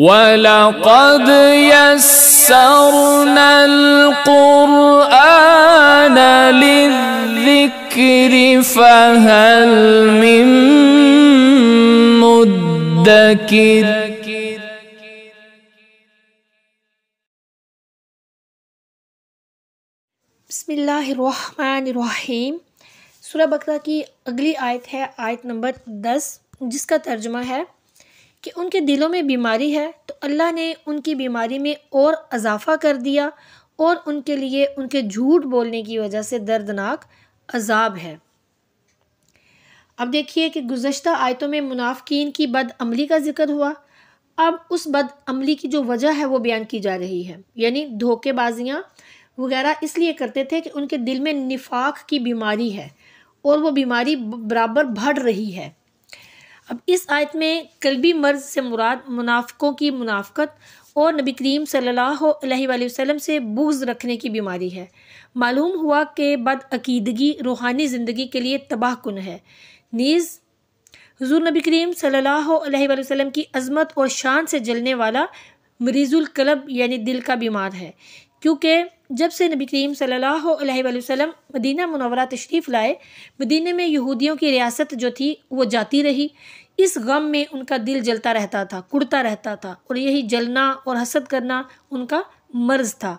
ولقد يسرنا القرآن للذكر فهل من مدكر بسم الله الرحمن الرحيم सूर्य کی اگلی آیت ہے آیت نمبر دس جس کا ترجمہ ہے कि उनके दिलों में बीमारी है तो अल्लाह ने उनकी बीमारी में और अजाफा कर दिया और उनके लिए उनके झूठ बोलने की वजह से दर्दनाक अजाब है अब देखिए कि गुज्त आयतों में मुनाफिन की बदअमली का जिक्र हुआ अब उस बदअमली की जो वजह है वो बयान की जा रही है यानी धोखेबाजियाँ वगैरह इसलिए करते थे कि उनके दिल में निफाक की बीमारी है और वो बीमारी बराबर बढ़ रही है अब इस आयत में कलबी मर्ज से मुराद मुनाफ़ों की मुनाफ़त और नबी करीम सल्लल्लाहु वसम से बूज रखने की बीमारी है मालूम हुआ कि बदअकीदगी रूहानी ज़िंदगी के लिए तबाह कन है नीज़ हजूर नबी करीम सल्लल्लाहु अलैहि की अजमत और शान से जलने वाला मरीज़ुल कलब यानी दिल का बीमार है क्योंकि जब से नबी करीम सल्लल्लाहु अलैहि वसल्लम मदीना मुनवरा तशरीफ़ लाए मदीने में यहूदियों की रियासत जो थी वो जाती रही इस गम में उनका दिल जलता रहता था कुड़ता रहता था और यही जलना और हसद करना उनका मर्ज था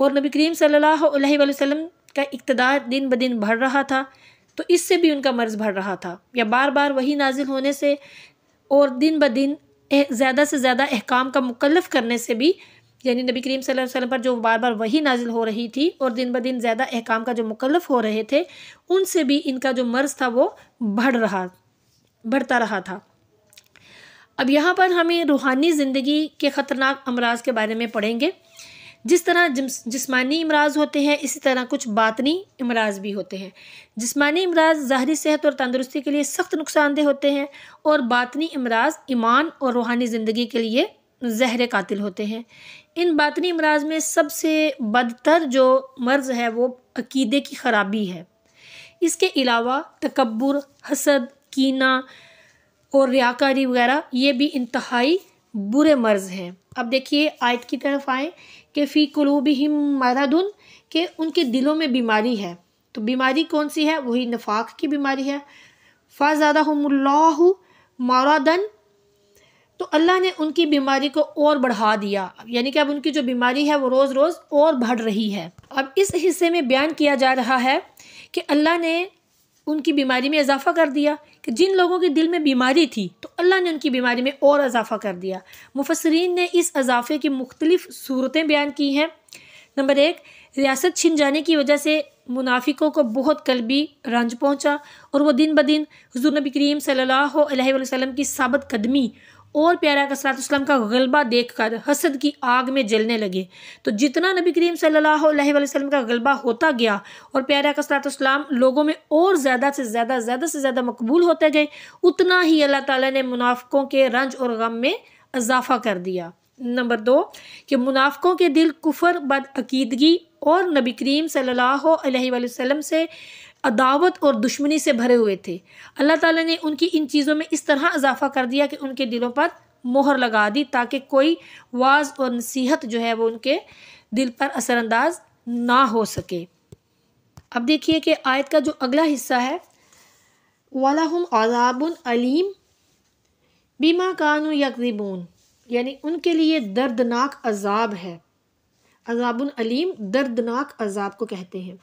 और नबी करीम सल्लल्लाहु अलैहि वसल्लम का इकतदार दिन ब दिन बढ़ रहा था तो इससे भी उनका मर्ज बढ़ रहा था या बार बार वही नाजिल होने से और दिन ब दिन ज़्यादा से ज़्यादा अहकाम का मुकलफ करने से भी यानी नबी करीम वसल्लम पर जो बार बार वही नाजिल हो रही थी और दिन ब दिन ज़्यादा अहकाम का जो मुकलफ हो रहे थे उनसे भी इनका जो मर्ज़ था वो बढ़ रहा बढ़ता रहा था अब यहाँ पर हमें रूहानी ज़िंदगी के ख़तरनाक अमराज के बारे में पढ़ेंगे जिस तरह जिस जिस्मानी अमराज होते हैं इसी तरह कुछ बातनी अमराज भी होते हैं जिस्मानी अमराज ज़ाहरी सेहत और तंदरुस्ती के लिए सख्त नुकसानदेह होते हैं और बातनी अमराज ईमान और रूहानी ज़िंदगी के लिए जहर कातिल होते हैं इन बातनी अमराज में सबसे बदतर जो मर्ज है वो अकीदे की खराबी है इसके अलावा तकबर हसद कीना और रियाकारी वगैरह ये भी इंतहाई बुरे मर्ज हैं अब देखिए आयत की तरफ आए कि फ़ी कलूब हिम मरदन के उनके दिलों में बीमारी है तो बीमारी कौन सी है वही नफाक की बीमारी है फ़ाज़ादा हमल्ला मारादन तो अल्लाह ने उनकी बीमारी को और बढ़ा दिया यानी कि अब उनकी जो बीमारी है वो रोज़ रोज़ और बढ़ रही है अब इस हिस्से में बयान किया जा रहा है कि अल्लाह ने उनकी बीमारी में इजाफ़ा कर दिया कि जिन लोगों के दिल में बीमारी थी तो अल्लाह ने उनकी बीमारी में और इजाफ़ा कर दिया मुफसरीन ने इस इजाफ़े की मुख्तलिफ़ सूरतें बयान की हैं नंबर एक रियासत छिन जाने की वजह से मुनाफिकों को बहुत कलबी रंज पहुँचा और वह दिन ब दिन हजूर नबी करीम सल्ला वसलम की सबत कदमी और प्यारा का सलातम का गलबा देखकर हसद की आग में जलने लगे तो जितना नबी करीम सल्लल्लाहु अलैहि वसल्लम का गलबा होता गया और प्यारा का लोगों में और ज़्यादा से ज़्यादा ज़्यादा से ज़्यादा मकबूल होते गए उतना ही अल्लाह ताला ने मुनाफ़ों के रंज और गम में इजाफ़ा कर दिया नंबर दो कि मुनाफ़ों के दिल कुफर बदअकीदगी और नबी करीम सल्लल्लाहु अलैहि वसल्लम से अदावत और दुश्मनी से भरे हुए थे अल्लाह ताला ने उनकी इन चीज़ों में इस तरह इजाफ़ा कर दिया कि उनके दिलों पर मोहर लगा दी ताकि कोई वाज और नसीहत जो है वो उनके दिल पर असरानंदाज ना हो सके अब देखिए कि आयत का जो अगला हिस्सा है वालाहम अजाबलीम अलीम बीमा कानू यकजीबून यानी उनके लिए दर्दनाक अजाब है अजाबलीम अलीम दर्दनाक अजाब को कहते हैं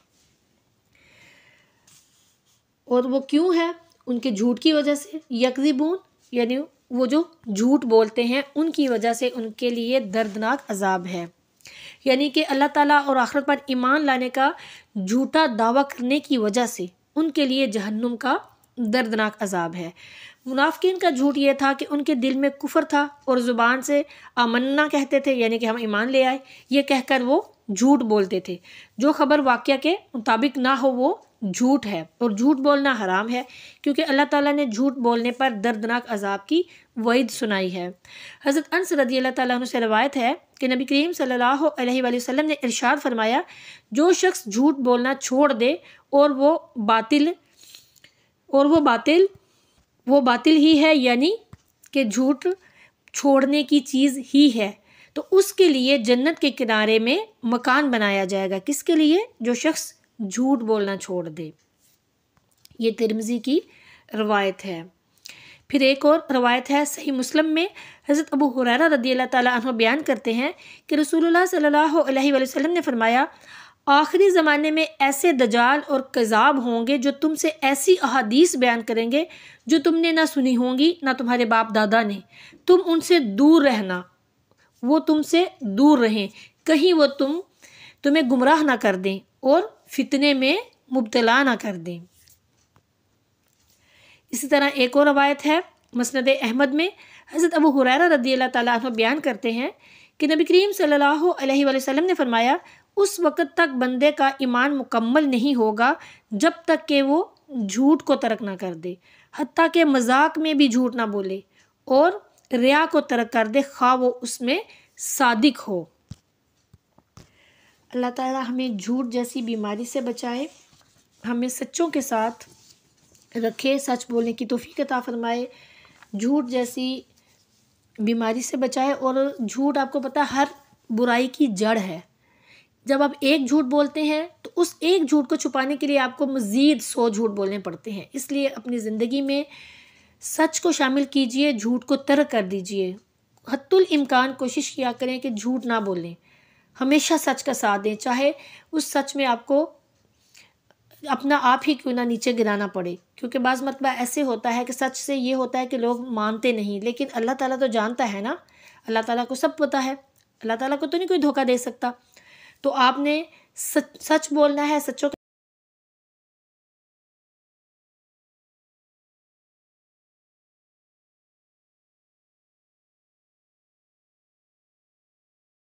और वो क्यों है उनके झूठ की वजह से यकजीबून यानी वो जो झूठ बोलते हैं उनकी वजह से उनके लिए दर्दनाक अजाब है यानी कि अल्लाह ताला और आखिरत पर ईमान लाने का झूठा दावा करने की वजह से उनके लिए जहन्नुम का दर्दनाक अजाब है मुनाफिन का झूठ यह था कि उनके दिल में कुफर था और ज़ुबान से अमन्ना कहते थे यानी कि हम ईमान ले आए ये कहकर वो झूठ बोलते थे जो खबर वाक़ के मुताबिक ना हो वो झूठ है और झूठ बोलना हराम है क्योंकि अल्लाह ताला ने झूठ बोलने पर दर्दनाक अजाब की वईद सुनाई है हज़रत अनस रदी अल्लाह ताला से रवायत है कि नबी करीम सल्लल्लाहु वसम ने इरशाद फरमाया जो शख्स झूठ बोलना छोड़ दे और वो बातिल और वो बातिल वो बातिल ही है यानी कि झूठ छोड़ने की चीज़ ही है तो उसके लिए जन्नत के किनारे में मकान बनाया जाएगा किसके लिए जो शख्स झूठ बोलना छोड़ दे ये तिरमजी की रवायत है फिर एक और रवायत है सही मुस्लिम में हज़रत अबू हुरैरा रदी अल्लाह ताला बयान करते हैं कि रसूलुल्लाह सल्लल्लाहु अलैहि वसल्लम ने फरमाया आखिरी ज़माने में ऐसे दजाल और कज़ाब होंगे जो तुमसे ऐसी अहादीस बयान करेंगे जो तुमने ना सुनी होंगी ना तुम्हारे बाप दादा ने तुम उनसे दूर रहना वो तुमसे दूर रहें कहीं वो तुम तुम्हें गुमराह ना कर दें और फितने में मुबतला ना कर दें इसी तरह एक और रवायत है मसंद अहमद में हज़रत अबू हुरैरा रदी अल्लाह तुम बयान करते हैं कि नबी करीम सल्लल्लाहु अलैहि वसल्लम ने फरमाया उस वक़्त तक बंदे का ईमान मुकम्मल नहीं होगा जब तक कि वो झूठ को तर्क ना कर दे हती के मजाक में भी झूठ ना बोले और रिया को तर्क कर दे खा वो उसमें सादिक हो अल्लाह ताला हमें झूठ जैसी बीमारी से बचाए हमें सच्चों के साथ रखे सच बोलने की तोफ़ी कता फरमाए झूठ जैसी बीमारी से बचाए और झूठ आपको पता हर बुराई की जड़ है जब आप एक झूठ बोलते हैं तो उस एक झूठ को छुपाने के लिए आपको मज़ीद सौ झूठ बोलने पड़ते हैं इसलिए अपनी ज़िंदगी में सच को शामिल कीजिए झूठ को तर्क कर दीजिए हतुल इम्कान कोशिश किया करें कि झूठ ना बोलें हमेशा सच का साथ दें चाहे उस सच में आपको अपना आप ही क्यों ना नीचे गिराना पड़े क्योंकि बाज़ मरतबा ऐसे होता है कि सच से ये होता है कि लोग मानते नहीं लेकिन अल्लाह ताला तो जानता है ना अल्लाह ताला को सब पता है अल्लाह ताला को तो नहीं कोई धोखा दे सकता तो आपने सच सच बोलना है सच्चों